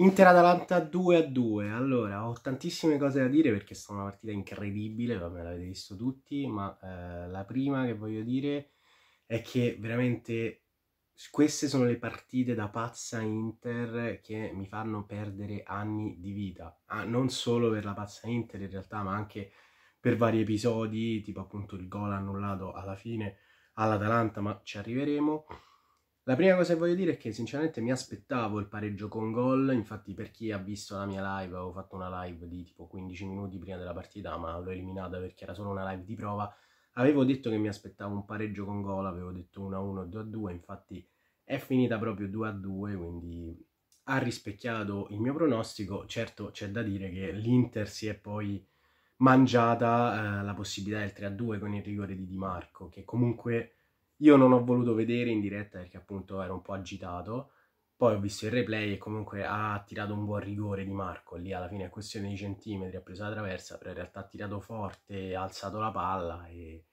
Inter-Atalanta 2 a 2. Allora, ho tantissime cose da dire perché è stata una partita incredibile, vabbè, l'avete visto tutti, ma eh, la prima che voglio dire è che veramente queste sono le partite da pazza Inter che mi fanno perdere anni di vita. Ah, non solo per la pazza Inter in realtà, ma anche per vari episodi, tipo appunto il gol annullato alla fine all'Atalanta, ma ci arriveremo. La prima cosa che voglio dire è che sinceramente mi aspettavo il pareggio con gol, infatti per chi ha visto la mia live avevo fatto una live di tipo 15 minuti prima della partita ma l'ho eliminata perché era solo una live di prova, avevo detto che mi aspettavo un pareggio con gol, avevo detto 1-1, 2-2, infatti è finita proprio 2-2 quindi ha rispecchiato il mio pronostico, certo c'è da dire che l'Inter si è poi mangiata eh, la possibilità del 3-2 con il rigore di Di Marco che comunque io non ho voluto vedere in diretta perché appunto ero un po' agitato, poi ho visto il replay e comunque ha tirato un buon rigore di Marco, lì alla fine è questione di centimetri, ha preso la traversa, però in realtà ha tirato forte, ha alzato la palla e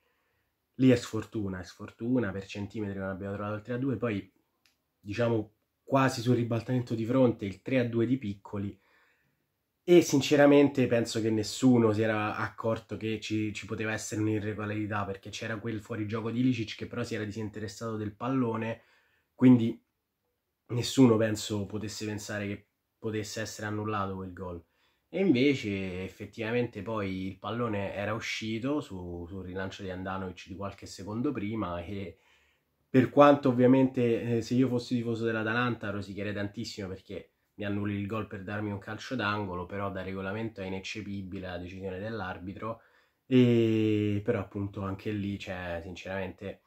lì è sfortuna, è sfortuna, per centimetri non abbiamo trovato il 3 a 2, poi diciamo quasi sul ribaltamento di fronte il 3 a 2 di Piccoli e sinceramente penso che nessuno si era accorto che ci, ci poteva essere un'irregolarità perché c'era quel fuorigioco di Licic che però si era disinteressato del pallone, quindi nessuno penso potesse pensare che potesse essere annullato quel gol. E invece effettivamente poi il pallone era uscito su, sul rilancio di Andanovic di qualche secondo prima e per quanto ovviamente eh, se io fossi tifoso dell'Atalanta rosicherei tantissimo perché mi annulli il gol per darmi un calcio d'angolo, però da regolamento è ineccepibile la decisione dell'arbitro, e però appunto anche lì, cioè, sinceramente,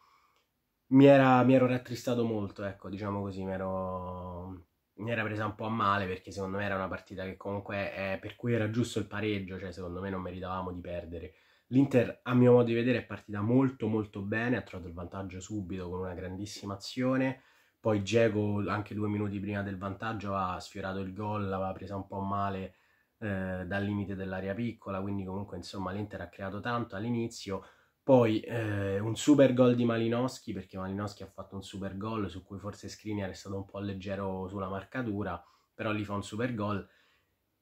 mi, era, mi ero rattristato molto, ecco, diciamo così, mi, ero, mi era presa un po' a male perché secondo me era una partita che comunque è, per cui era giusto il pareggio, cioè secondo me non meritavamo di perdere. L'Inter, a mio modo di vedere, è partita molto molto bene, ha trovato il vantaggio subito con una grandissima azione, poi Dzeko anche due minuti prima del vantaggio ha sfiorato il gol, l'aveva presa un po' male eh, dal limite dell'area piccola, quindi comunque insomma l'Inter ha creato tanto all'inizio. Poi eh, un super gol di Malinowski, perché Malinowski ha fatto un super gol su cui forse Skriniar è stato un po' leggero sulla marcatura, però lì fa un super gol.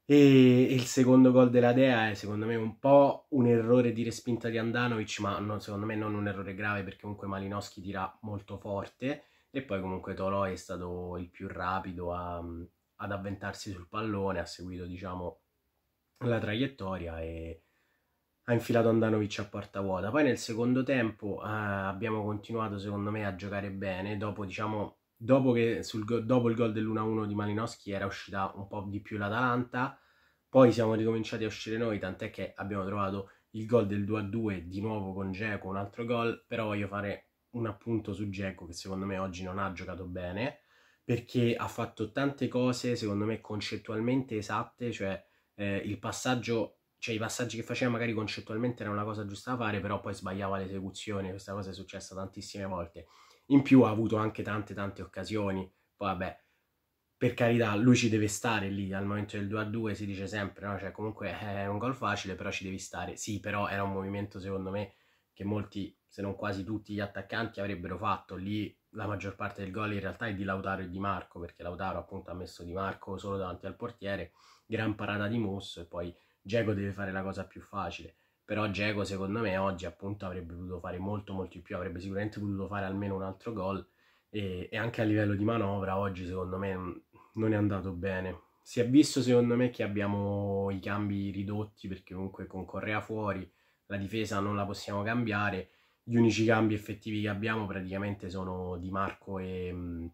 E il secondo gol della Dea è secondo me un po' un errore di respinta di Andanovic, ma no, secondo me non un errore grave perché comunque Malinowski tira molto forte e poi comunque Toloi è stato il più rapido a, ad avventarsi sul pallone, ha seguito diciamo la traiettoria e ha infilato Andanovic a porta vuota. Poi nel secondo tempo eh, abbiamo continuato secondo me a giocare bene, dopo diciamo dopo, che sul, dopo il gol dell'1-1 di Malinowski era uscita un po' di più l'Atalanta, poi siamo ricominciati a uscire noi, tant'è che abbiamo trovato il gol del 2-2 di nuovo con Geco, un altro gol, però voglio fare un appunto su Dzeko che secondo me oggi non ha giocato bene perché ha fatto tante cose secondo me concettualmente esatte, cioè eh, il passaggio, cioè i passaggi che faceva magari concettualmente era una cosa giusta da fare, però poi sbagliava l'esecuzione, questa cosa è successa tantissime volte. In più ha avuto anche tante tante occasioni, poi vabbè, per carità, lui ci deve stare lì al momento del 2 a 2. Si dice sempre: no? cioè, comunque è un gol facile, però ci devi stare. Sì, però era un movimento, secondo me, che molti, se non quasi tutti gli attaccanti avrebbero fatto. Lì la maggior parte del gol in realtà è di Lautaro e di Marco, perché Lautaro appunto ha messo Di Marco solo davanti al portiere, gran parata di Mosso e poi Geco deve fare la cosa più facile. Però Geco secondo me oggi appunto avrebbe potuto fare molto molto di più, avrebbe sicuramente potuto fare almeno un altro gol e, e anche a livello di manovra oggi secondo me non è andato bene. Si è visto secondo me che abbiamo i cambi ridotti perché comunque con Correa fuori la difesa non la possiamo cambiare, gli unici cambi effettivi che abbiamo praticamente sono Di Marco e, mm,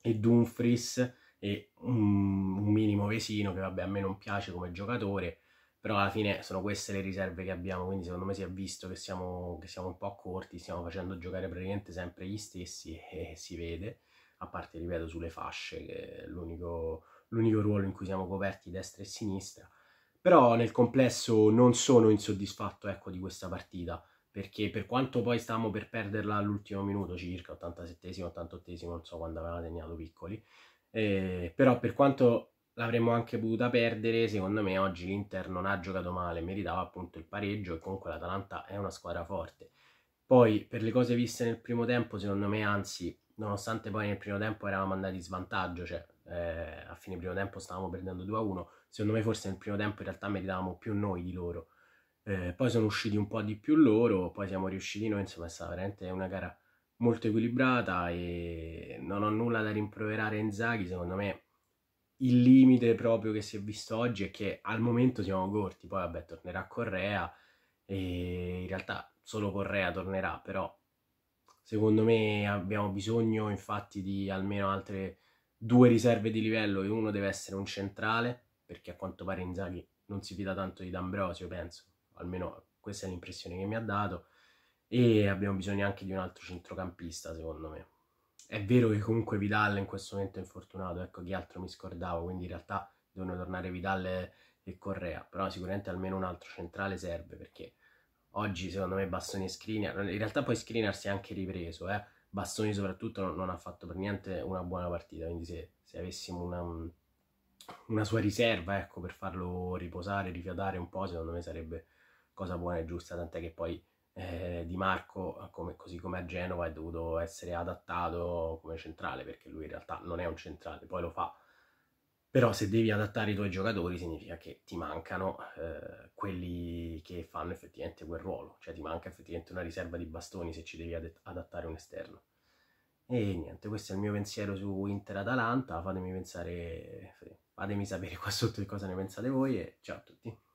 e Dumfries e un, un minimo Vesino che vabbè a me non piace come giocatore, però alla fine sono queste le riserve che abbiamo, quindi secondo me si è visto che siamo, che siamo un po' corti, stiamo facendo giocare praticamente sempre gli stessi e si vede, a parte, ripeto, sulle fasce, che è l'unico, l'unico ruolo in cui siamo coperti destra e sinistra, però nel complesso non sono insoddisfatto ecco, di questa partita perché per quanto poi stavamo per perderla all'ultimo minuto circa 87 88 non so quando aveva segnato piccoli eh, però per quanto l'avremmo anche potuta perdere secondo me oggi l'Inter non ha giocato male meritava appunto il pareggio e comunque l'Atalanta è una squadra forte poi per le cose viste nel primo tempo secondo me anzi nonostante poi nel primo tempo eravamo andati in svantaggio, cioè eh, a fine primo tempo stavamo perdendo 2-1, secondo me forse nel primo tempo in realtà meritavamo più noi di loro. Eh, poi sono usciti un po' di più loro, poi siamo riusciti noi, insomma è stata veramente una gara molto equilibrata e non ho nulla da rimproverare in Zaghi, secondo me il limite proprio che si è visto oggi è che al momento siamo corti, poi vabbè tornerà Correa e in realtà solo Correa tornerà, però Secondo me abbiamo bisogno infatti di almeno altre due riserve di livello e uno deve essere un centrale, perché a quanto pare Inzaghi non si fida tanto di D'Ambrosio, penso, almeno questa è l'impressione che mi ha dato, e abbiamo bisogno anche di un altro centrocampista, secondo me. È vero che comunque Vidal in questo momento è infortunato, ecco chi altro mi scordavo, quindi in realtà devono tornare Vidal e Correa, però sicuramente almeno un altro centrale serve perché oggi secondo me Bastoni e Skriniar, in realtà poi Skriniar si è anche ripreso, eh? Bastoni soprattutto non, non, ha fatto per niente una buona partita, quindi se, se avessimo una, una, sua riserva ecco, per farlo riposare, rifiatare un po', secondo me sarebbe cosa buona e giusta, tant'è che poi eh, Di Marco, come, così come a Genova, è dovuto essere adattato come centrale, perché lui in realtà non è un centrale, poi lo fa però se devi adattare i tuoi giocatori significa che ti mancano eh, quelli che fanno effettivamente quel ruolo, cioè ti manca effettivamente una riserva di bastoni se ci devi ad- adattare un esterno. E niente, questo è il mio pensiero su Inter-Atalanta, fatemi pensare, fatemi sapere qua sotto che cosa ne pensate voi e ciao a tutti.